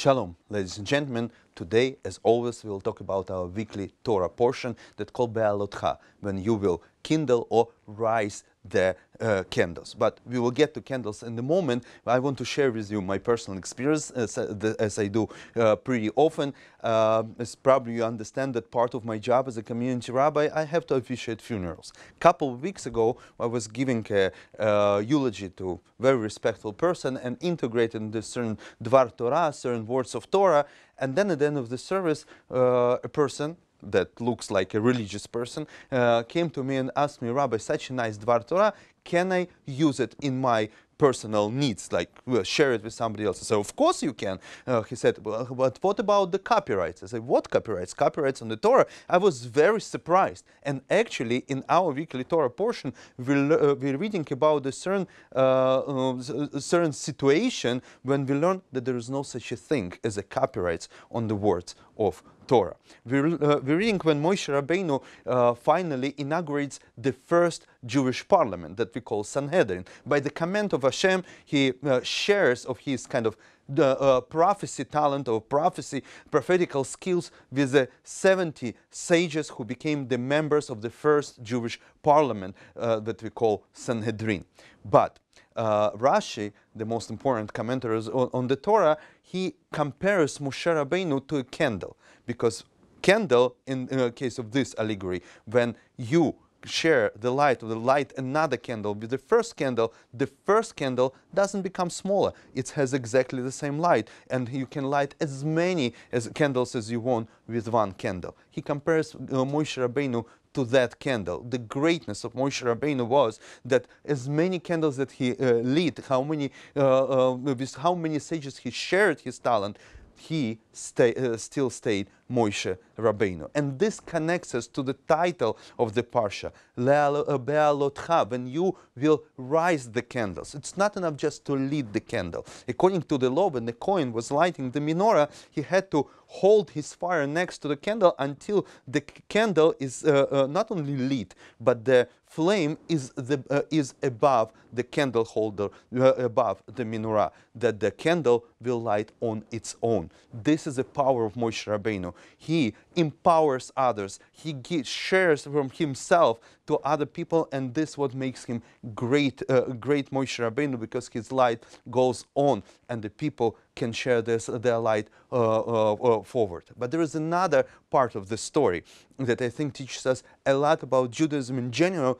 Shalom, ladies and gentlemen. Today, as always, we will talk about our weekly Torah portion that Kol Be'alotcha, when you will kindle or rise the uh, candles. But we will get to candles in the moment. I want to share with you my personal experience, as, uh, I, as I do uh, pretty often. Uh, as probably you understand that part of my job as a community rabbi, I have to officiate funerals. A couple of weeks ago, I was giving a uh, eulogy to a very respectful person and integrated the certain Dvar Torah, certain words of Torah. And then at the end of the service, uh, a person that looks like a religious person, uh, came to me and asked me, Rabbi, such a nice Dvar Torah, can I use it in my personal needs, like well, share it with somebody else? So of course you can. Uh, he said, well, but what about the copyrights? I said, what copyrights? Copyrights on the Torah? I was very surprised. And actually, in our weekly Torah portion, we're, uh, we're reading about a certain, uh, uh, certain situation when we learn that there is no such a thing as a copyright on the words of Torah. We're, uh, we're reading when Moshe Rabbeinu uh, finally inaugurates the first Jewish parliament that we call Sanhedrin. By the command of Hashem, he uh, shares of his kind of the uh, prophecy talent or prophecy prophetical skills with the 70 sages who became the members of the first Jewish parliament uh, that we call Sanhedrin. But uh, Rashi, the most important commentator on, on the Torah, he compares Moshe Rabbeinu to a candle because candle in, in the case of this allegory when you share the light of the light another candle with the first candle, the first candle doesn't become smaller. It has exactly the same light and you can light as many as candles as you want with one candle. He compares uh, Moshe Rabbeinu to that candle. The greatness of Moshe Rabbeinu was that as many candles that he uh, lit, how many, uh, uh, with how many sages he shared his talent, he stay, uh, still stayed Moshe Rabbeinu. And this connects us to the title of the Parsha, uh, Be'alotcha, when you will rise the candles. It's not enough just to light the candle. According to the law, when the coin was lighting the menorah, he had to hold his fire next to the candle until the candle is uh, uh, not only lit, but the flame is, the, uh, is above the candle holder, uh, above the menorah, that the candle will light on its own. This is the power of Moshe Rabbeinu. He empowers others. He shares from himself to other people, and this what makes him great, uh, great Moshe Rabbeinu, because his light goes on, and the people can share this, their light uh, uh, uh forward. But there is another part of the story that I think teaches us a lot about Judaism in general,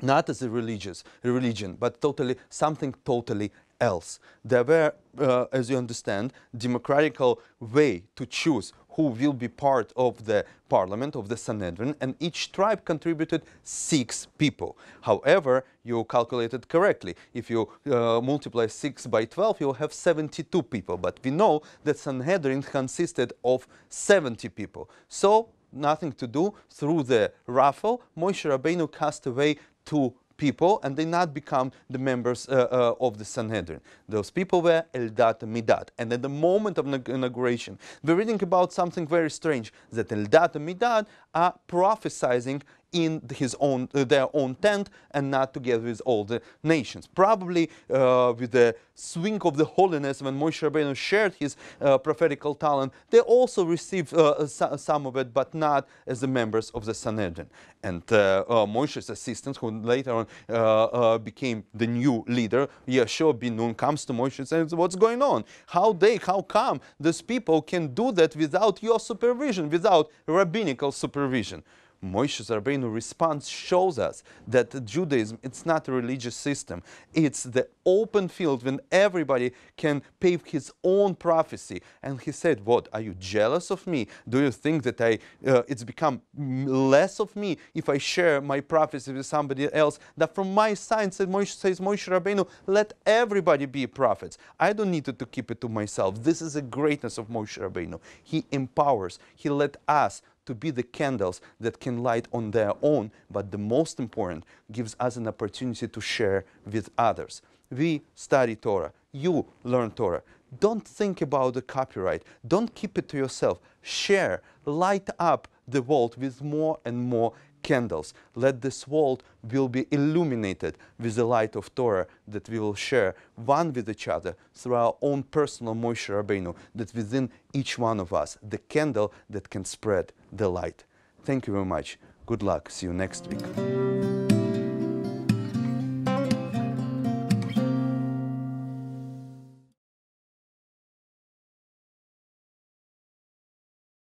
not as a religious a religion, but totally something totally else. There were, uh, as you understand, democratical way to choose who will be part of the parliament, of the Sanhedrin, and each tribe contributed six people. However, you calculated correctly. If you uh, multiply 6 by 12, you'll have 72 people. But we know that Sanhedrin consisted of 70 people. So, nothing to do. Through the raffle, Moshe Rabbeinu cast away two people and they not become the members uh, uh, of the Sanhedrin. Those people were Eldad and Midat. And at the moment of inauguration, we're reading about something very strange, that Eldad and Midat are prophesying in his own, uh, their own tent and not together with all the nations. Probably uh, with the swing of the holiness when Moshe Rabbeinu shared his uh, prophetical talent, they also received uh, uh, some of it, but not as the members of the Sanhedrin. And uh, Moshe's assistant, who later on became the new leader, Yeshua bin Nun, comes to Moshe and says, what's going on? How they, how come these people can do that without your supervision, without rabbinical supervision? Moshe Rabbeinu response shows us that Judaism, it's not a religious system. It's the open field when everybody can pave his own prophecy. And he said, what, are you jealous of me? Do you think that I, uh, it's become less of me if I share my prophecy with somebody else? That from my side, said Moshe, says Moshe Rabbeinu, let everybody be prophets. I don't need to, to keep it to myself. This is the greatness of Moshe Rabbeinu. He empowers. He let us to be the candles that can light on their own, but the most important, gives us an opportunity to share with others. We study Torah. You learn Torah. Don't think about the copyright. Don't keep it to yourself. Share, light up the world with more and more candles. Let this world will be illuminated with the light of Torah that we will share one with each other through our own personal Moshe Rabbeinu that within each one of us, the candle that can spread the light. Thank you very much. Good luck. See you next week.